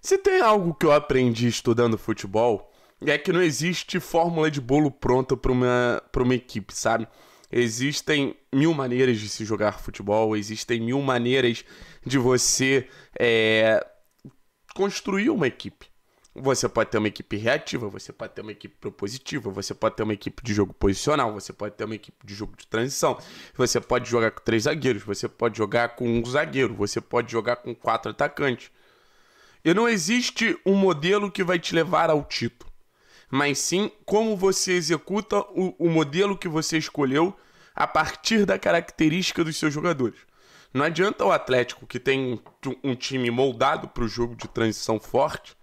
Se tem algo que eu aprendi estudando futebol, é que não existe fórmula de bolo pronta para uma, uma equipe, sabe? Existem mil maneiras de se jogar futebol, existem mil maneiras de você é, construir uma equipe. Você pode ter uma equipe reativa, você pode ter uma equipe propositiva, você pode ter uma equipe de jogo posicional, você pode ter uma equipe de jogo de transição, você pode jogar com três zagueiros, você pode jogar com um zagueiro, você pode jogar com quatro atacantes. E não existe um modelo que vai te levar ao título, mas sim como você executa o, o modelo que você escolheu a partir da característica dos seus jogadores. Não adianta o Atlético, que tem um time moldado para o jogo de transição forte,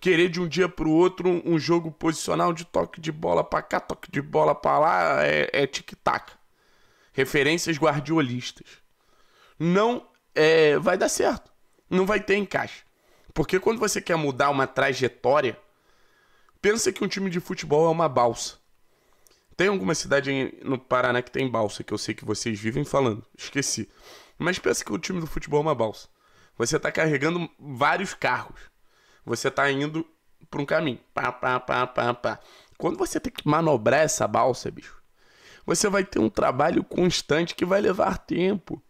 querer de um dia para o outro um jogo posicional de toque de bola para cá, toque de bola para lá, é, é tic-tac. Referências guardiolistas. Não é, vai dar certo. Não vai ter encaixe. Porque quando você quer mudar uma trajetória, pensa que um time de futebol é uma balsa. Tem alguma cidade no Paraná que tem balsa, que eu sei que vocês vivem falando, esqueci. Mas pensa que o time do futebol é uma balsa. Você está carregando vários carros. Você está indo para um caminho. Pá, pá, pá, pá, pá. Quando você tem que manobrar essa balsa, bicho, você vai ter um trabalho constante que vai levar tempo,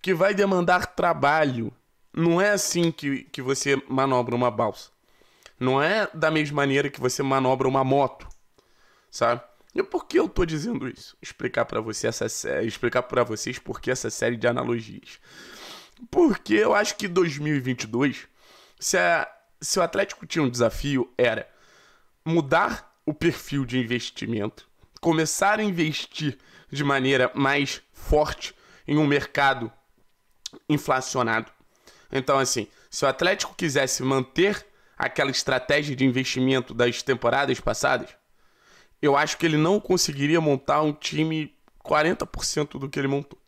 que vai demandar trabalho, não é assim que, que você manobra uma balsa. Não é da mesma maneira que você manobra uma moto, sabe? E por que eu tô dizendo isso? Explicar para você essa série, explicar para vocês por que essa série de analogias. Porque eu acho que 2022, se, a, se o Atlético tinha um desafio, era mudar o perfil de investimento, começar a investir de maneira mais forte em um mercado inflacionado então, assim, se o Atlético quisesse manter aquela estratégia de investimento das temporadas passadas, eu acho que ele não conseguiria montar um time 40% do que ele montou.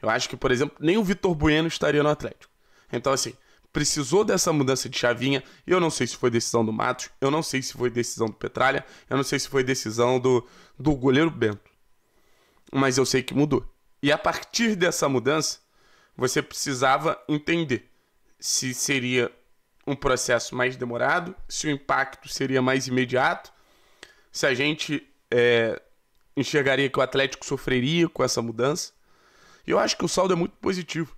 Eu acho que, por exemplo, nem o Vitor Bueno estaria no Atlético. Então, assim, precisou dessa mudança de chavinha. Eu não sei se foi decisão do Matos, eu não sei se foi decisão do Petralha, eu não sei se foi decisão do, do goleiro Bento. Mas eu sei que mudou. E a partir dessa mudança, você precisava entender se seria um processo mais demorado, se o impacto seria mais imediato, se a gente é, enxergaria que o Atlético sofreria com essa mudança. E eu acho que o saldo é muito positivo.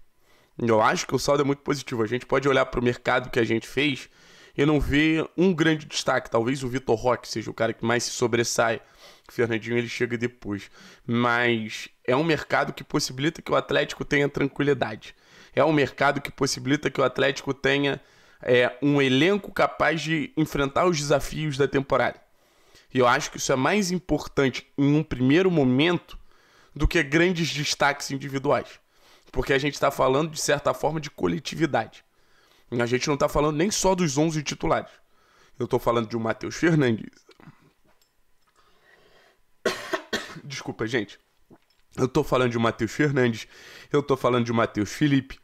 Eu acho que o saldo é muito positivo. A gente pode olhar para o mercado que a gente fez e não ver um grande destaque. Talvez o Vitor Roque seja o cara que mais se sobressai. O Fernandinho ele chega depois. Mas é um mercado que possibilita que o Atlético tenha tranquilidade é um mercado que possibilita que o Atlético tenha é, um elenco capaz de enfrentar os desafios da temporada. E eu acho que isso é mais importante em um primeiro momento do que grandes destaques individuais. Porque a gente está falando, de certa forma, de coletividade. A gente não está falando nem só dos 11 titulares. Eu estou falando de um Matheus Fernandes. Desculpa, gente. Eu estou falando de um Matheus Fernandes. Eu estou falando de um Matheus Felipe.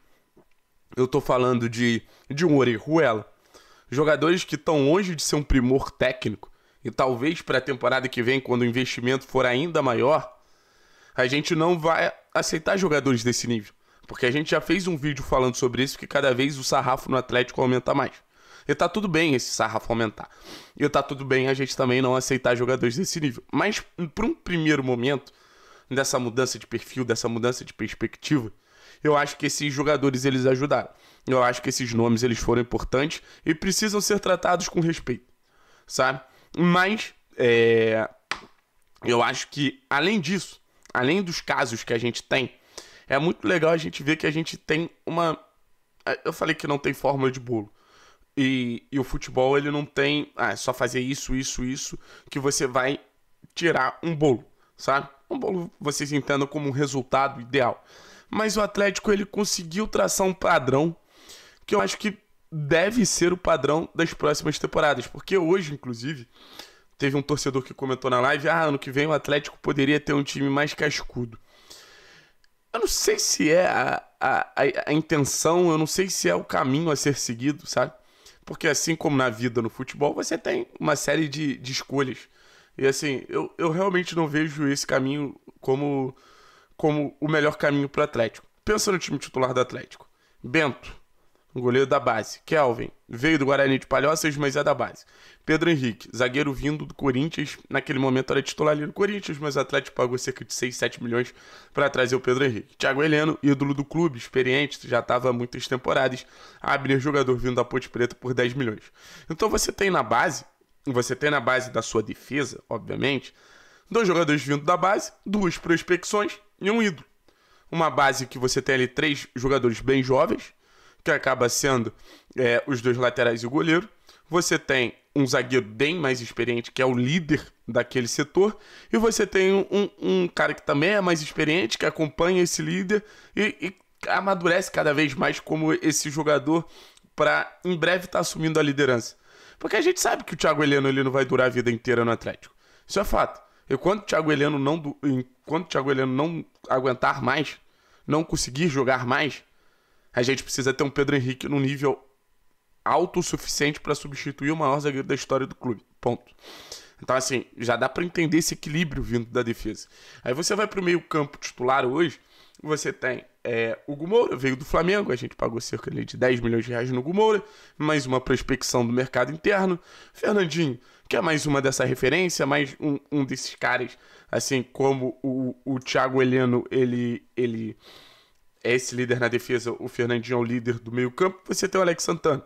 Eu tô falando de, de um Orejuela. Jogadores que estão longe de ser um primor técnico. E talvez para a temporada que vem, quando o investimento for ainda maior, a gente não vai aceitar jogadores desse nível. Porque a gente já fez um vídeo falando sobre isso, que cada vez o sarrafo no Atlético aumenta mais. E tá tudo bem esse sarrafo aumentar. E tá tudo bem a gente também não aceitar jogadores desse nível. Mas, por um primeiro momento, dessa mudança de perfil, dessa mudança de perspectiva, eu acho que esses jogadores eles ajudaram. Eu acho que esses nomes eles foram importantes e precisam ser tratados com respeito, sabe? Mas é, eu acho que além disso, além dos casos que a gente tem, é muito legal a gente ver que a gente tem uma. É, eu falei que não tem fórmula de bolo. E, e o futebol ele não tem. Ah, é só fazer isso, isso, isso que você vai tirar um bolo, sabe? Um bolo vocês entendam como um resultado ideal mas o Atlético ele conseguiu traçar um padrão que eu acho que deve ser o padrão das próximas temporadas, porque hoje, inclusive, teve um torcedor que comentou na live: ah, ano que vem o Atlético poderia ter um time mais cascudo. Eu não sei se é a, a, a intenção, eu não sei se é o caminho a ser seguido, sabe? Porque assim como na vida no futebol, você tem uma série de, de escolhas. E assim, eu, eu realmente não vejo esse caminho como como o melhor caminho para o Atlético. Pensa no time titular do Atlético. Bento, goleiro da base. Kelvin, veio do Guarani de Palhoças, mas é da base. Pedro Henrique, zagueiro vindo do Corinthians, naquele momento era titular ali no Corinthians, mas o Atlético pagou cerca de 6, 7 milhões para trazer o Pedro Henrique. Thiago Heleno, ídolo do clube, experiente, já estava há muitas temporadas. Abner, jogador vindo da Ponte Preta por 10 milhões. Então você tem na base, você tem na base da sua defesa, obviamente, dois jogadores vindo da base, duas prospecções e um ídolo. Uma base que você tem ali três jogadores bem jovens, que acaba sendo é, os dois laterais e o goleiro. Você tem um zagueiro bem mais experiente, que é o líder daquele setor, e você tem um, um cara que também é mais experiente, que acompanha esse líder e, e amadurece cada vez mais como esse jogador para em breve estar tá assumindo a liderança. Porque a gente sabe que o Thiago Heleno ele não vai durar a vida inteira no Atlético. Isso é fato. Enquanto o Thiago Heleno não, enquanto o Thiago Heleno não aguentar mais, não conseguir jogar mais, a gente precisa ter um Pedro Henrique no nível alto o suficiente para substituir o maior zagueiro da história do clube. Ponto. Então, assim, já dá para entender esse equilíbrio vindo da defesa. Aí você vai para o meio-campo titular hoje, você tem é, o Gumoura, veio do Flamengo, a gente pagou cerca de 10 milhões de reais no Gumoura, mais uma prospecção do mercado interno. Fernandinho que é mais uma dessa referência, mais um, um desses caras, assim como o, o Thiago Heleno, ele, ele é esse líder na defesa, o Fernandinho é o líder do meio-campo, você tem o Alex Santana,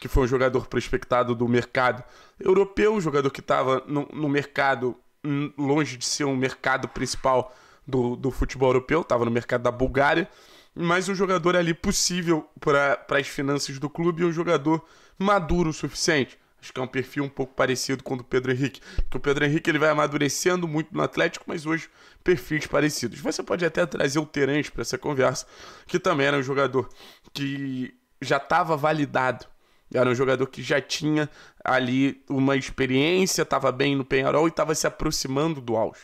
que foi um jogador prospectado do mercado europeu, um jogador que estava no, no, mercado, hum, longe de ser um mercado principal do, do futebol europeu, estava no mercado da Bulgária, mas um jogador ali possível para as finanças do clube e um jogador maduro o suficiente Acho que é um perfil um pouco parecido com o do Pedro Henrique. Porque o Pedro Henrique ele vai amadurecendo muito no Atlético, mas hoje perfis parecidos. Você pode até trazer o Terence para essa conversa, que também era um jogador que já estava validado. Era um jogador que já tinha ali uma experiência, estava bem no Penharol e estava se aproximando do auge.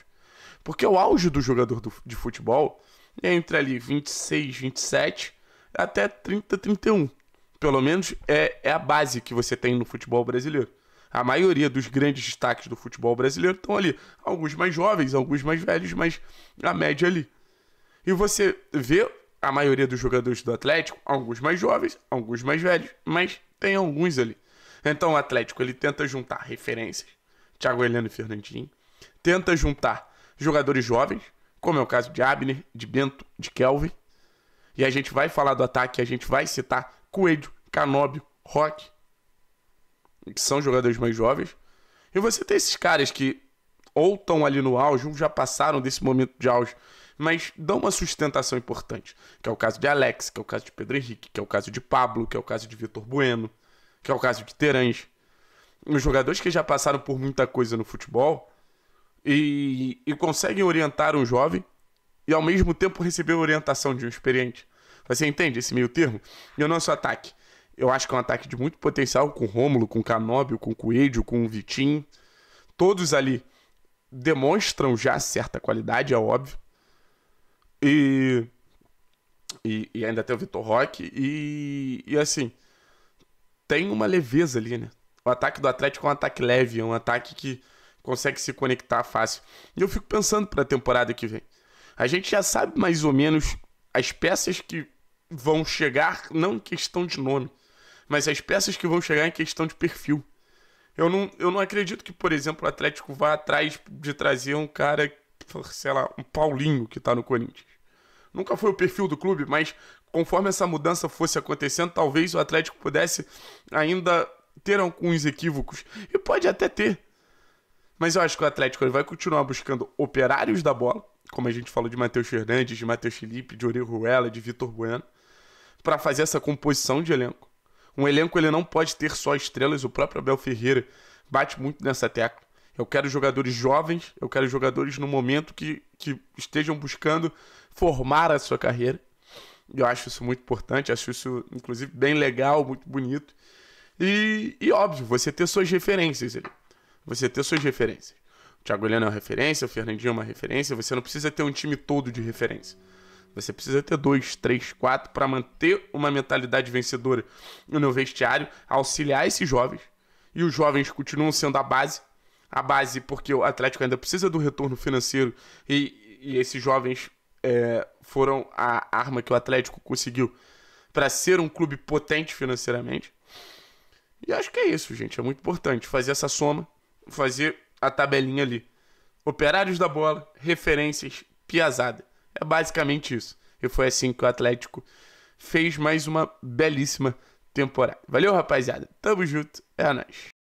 Porque o auge do jogador do, de futebol é entre ali 26, 27 até 30, 31 pelo menos, é, é a base que você tem no futebol brasileiro. A maioria dos grandes destaques do futebol brasileiro estão ali. Alguns mais jovens, alguns mais velhos, mas a média ali. E você vê a maioria dos jogadores do Atlético, alguns mais jovens, alguns mais velhos, mas tem alguns ali. Então o Atlético ele tenta juntar referências, Thiago Heleno e Fernandinho, tenta juntar jogadores jovens, como é o caso de Abner, de Bento, de Kelvin. E a gente vai falar do ataque, a gente vai citar Coelho, Canóbio, Rock, que são jogadores mais jovens. E você tem esses caras que ou estão ali no auge, ou já passaram desse momento de auge, mas dão uma sustentação importante. Que é o caso de Alex, que é o caso de Pedro Henrique, que é o caso de Pablo, que é o caso de Vitor Bueno, que é o caso de Terãs. Os jogadores que já passaram por muita coisa no futebol e, e conseguem orientar um jovem e ao mesmo tempo receber a orientação de um experiente. Você entende esse meio termo? E o nosso ataque? Eu acho que é um ataque de muito potencial com Rômulo, com Canóbio, com Coelho, com Vitinho. Todos ali demonstram já certa qualidade, é óbvio. E, e, e ainda tem o Vitor Roque. E, e assim, tem uma leveza ali, né? O ataque do Atlético é um ataque leve, é um ataque que consegue se conectar fácil. E eu fico pensando para a temporada que vem. A gente já sabe mais ou menos as peças que vão chegar, não em questão de nome, mas as peças que vão chegar em questão de perfil. Eu não, eu não acredito que, por exemplo, o Atlético vá atrás de trazer um cara, sei lá, um Paulinho que está no Corinthians. Nunca foi o perfil do clube, mas conforme essa mudança fosse acontecendo, talvez o Atlético pudesse ainda ter alguns equívocos. E pode até ter. Mas eu acho que o Atlético vai continuar buscando operários da bola, como a gente falou de Matheus Fernandes, de Matheus Felipe, de Ori Ruela, de Vitor Bueno, para fazer essa composição de elenco. Um elenco ele não pode ter só estrelas, o próprio Abel Ferreira bate muito nessa tecla. Eu quero jogadores jovens, eu quero jogadores no momento que, que estejam buscando formar a sua carreira. Eu acho isso muito importante, acho isso, inclusive, bem legal, muito bonito. E, e óbvio, você ter suas referências ali. Você ter suas referências. O Thiago Heleno é uma referência, o Fernandinho é uma referência. Você não precisa ter um time todo de referência. Você precisa ter dois, três, quatro para manter uma mentalidade vencedora no vestiário, auxiliar esses jovens. E os jovens continuam sendo a base. A base, porque o Atlético ainda precisa do retorno financeiro e, e esses jovens é, foram a arma que o Atlético conseguiu para ser um clube potente financeiramente. E acho que é isso, gente. É muito importante fazer essa soma, fazer a tabelinha ali. Operários da bola, referências, piazada. É basicamente isso. E foi assim que o Atlético fez mais uma belíssima temporada. Valeu, rapaziada. Tamo junto. É nóis.